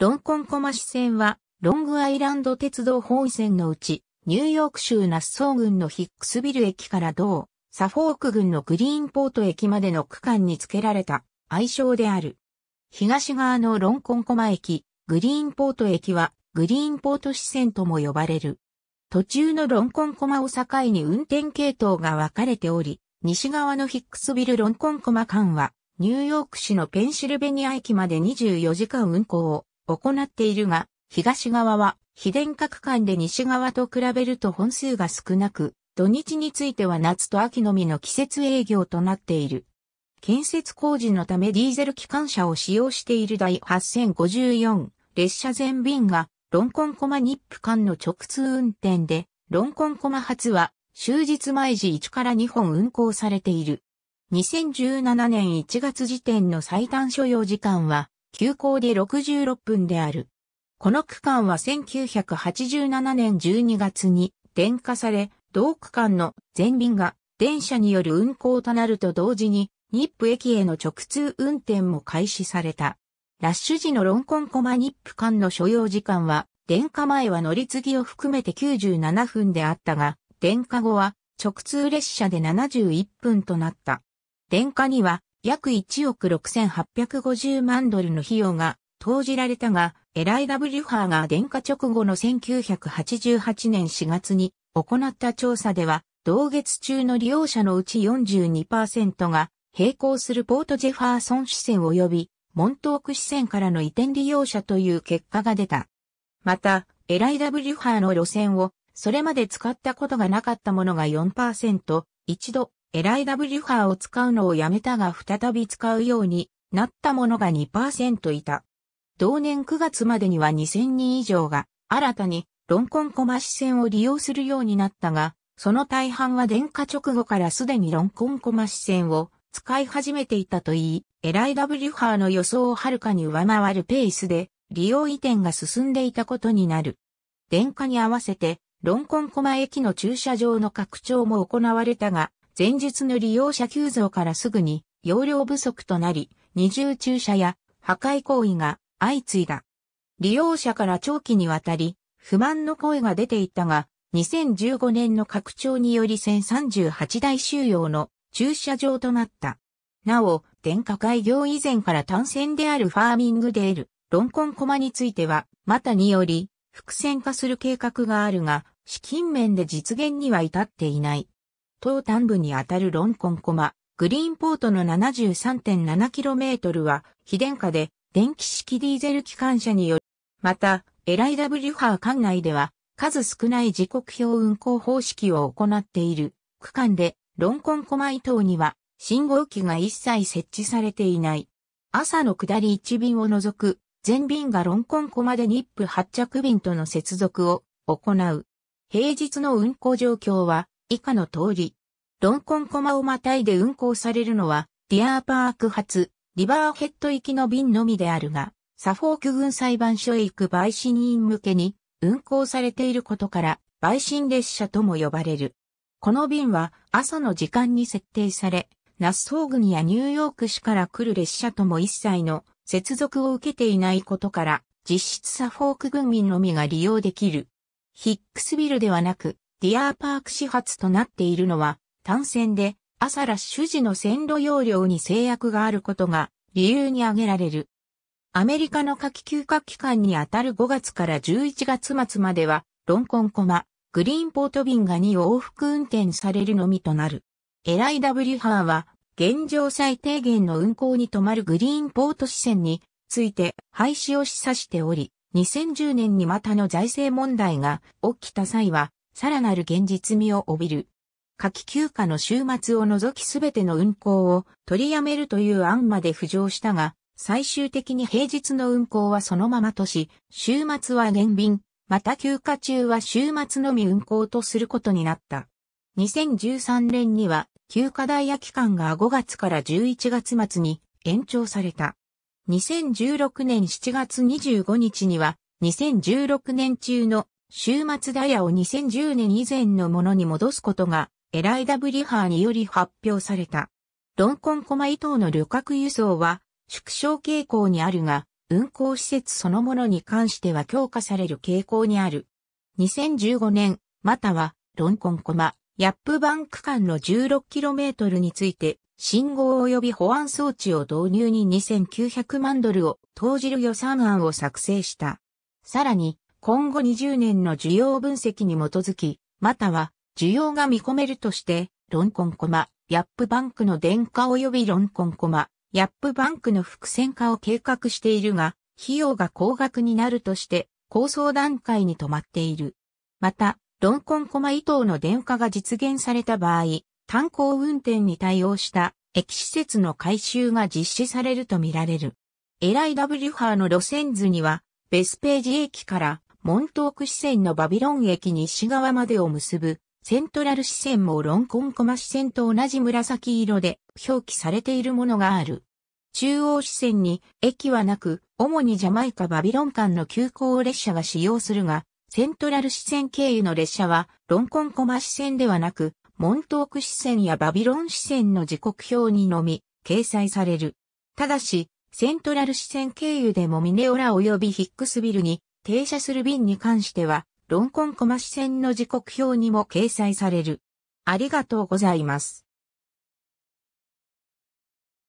ロンコンコマ市線は、ロングアイランド鉄道本線のうち、ニューヨーク州ナッソー郡のヒックスビル駅から同、サフォーク郡のグリーンポート駅までの区間に付けられた愛称である。東側のロンコンコマ駅、グリーンポート駅は、グリーンポート支線とも呼ばれる。途中のロンコンコマを境に運転系統が分かれており、西側のヒックスビルロンコンコマ間は、ニューヨーク市のペンシルベニア駅まで24時間運行を行っているが、東側は非電角間で西側と比べると本数が少なく、土日については夏と秋のみの季節営業となっている。建設工事のためディーゼル機関車を使用している第8054列車全便がロンコンコマニップ間の直通運転で、ロンコンコマ発は終日毎時1から2本運行されている。2017年1月時点の最短所要時間は急行で66分である。この区間は1987年12月に電化され、同区間の全便が電車による運行となると同時に、日府駅への直通運転も開始された。ラッシュ時のロンコンコマ日府間の所要時間は、電化前は乗り継ぎを含めて97分であったが、電化後は直通列車で71分となった。電化には約1億6850万ドルの費用が投じられたが、エライダ・ブリュハーが電化直後の1988年4月に行った調査では、同月中の利用者のうち42%が、並行するポートジェファーソン支線及び、モントーク支線からの移転利用者という結果が出た。また、エライダ・ブリュハーの路線を、それまで使ったことがなかったものが4%、一度、エライダブリュファーを使うのをやめたが再び使うようになった者が2%いた。同年9月までには2000人以上が新たにロンコンコマ支線を利用するようになったが、その大半は電化直後からすでにロンコンコマ支線を使い始めていたといい、エライダブリュファーの予想をはるかに上回るペースで利用移転が進んでいたことになる。電化に合わせて、ロンコンコマ駅の駐車場の拡張も行われたが、前述の利用者急増からすぐに容量不足となり、二重駐車や破壊行為が相次いだ。利用者から長期にわたり不満の声が出ていたが、2015年の拡張により1038台収容の駐車場となった。なお、電化開業以前から単線であるファーミングデール、ロンコンコマについては、またにより、伏線化する計画があるが、資金面で実現には至っていない。東端部にあたるロンコンコマ、グリーンポートの 73.7km は、非電化で電気式ディーゼル機関車による。また、エライダブリュハー管内では、数少ない時刻表運行方式を行っている区間で、ロンコンコマ伊藤には、信号機が一切設置されていない。朝の下り1便を除く、全便がロンコンコマでニップ発着便との接続を行う。平日の運行状況は、以下の通り。ロンコンコマをまたいで運行されるのは、ディアーパーク発、リバーヘッド行きの便のみであるが、サフォーク軍裁判所へ行く陪審員向けに運行されていることから、陪審列車とも呼ばれる。この便は朝の時間に設定され、ナッソー郡やニューヨーク市から来る列車とも一切の接続を受けていないことから、実質サフォーク軍民のみが利用できる。ヒックスビルではなく、ディアーパーク始発となっているのは、単線で朝ラッシュ時の線路容量に制約があることが理由に挙げられる。アメリカの夏季休暇期間にあたる5月から11月末までは、ロンコンコマ、グリーンポート便が2往復運転されるのみとなる。エ LIW ハーは、現状最低限の運行に止まるグリーンポート支線について廃止を示唆しており、2010年にまたの財政問題が起きた際は、さらなる現実味を帯びる。夏季休暇の週末を除きすべての運行を取りやめるという案まで浮上したが、最終的に平日の運行はそのままとし、週末は減便、また休暇中は週末のみ運行とすることになった。2013年には休暇ダイヤ期間が5月から11月末に延長された。2016年7月25日には2016年中の週末ダイヤを2010年以前のものに戻すことが、エライダ・ブリハーにより発表された。ロンコンコマ伊等の旅客輸送は縮小傾向にあるが、運行施設そのものに関しては強化される傾向にある。2015年、または、ロンコンコマ、ヤップバンク間の 16km について、信号及び保安装置を導入に2900万ドルを投じる予算案を作成した。さらに、今後20年の需要分析に基づき、または需要が見込めるとして、ロンコンコマ、ヤップバンクの電化及びロンコンコマ、ヤップバンクの伏線化を計画しているが、費用が高額になるとして、構想段階に止まっている。また、ロンコンコマ以東の電化が実現された場合、炭鉱運転に対応した駅施設の改修が実施されるとみられる。エライ W ハーの路線図には、ベスページ駅からモントーク支線のバビロン駅西側までを結ぶ、セントラル支線もロンコンコマ支線と同じ紫色で表記されているものがある。中央支線に駅はなく、主にジャマイカ・バビロン間の急行列車が使用するが、セントラル支線経由の列車は、ロンコンコマ支線ではなく、モントーク支線やバビロン支線の時刻表にのみ、掲載される。ただし、セントラル支線経由でもミネオラ及びヒックスビルに停車する便に関しては、ロンコンコマ支線の時刻表にも掲載される。ありがとうございます。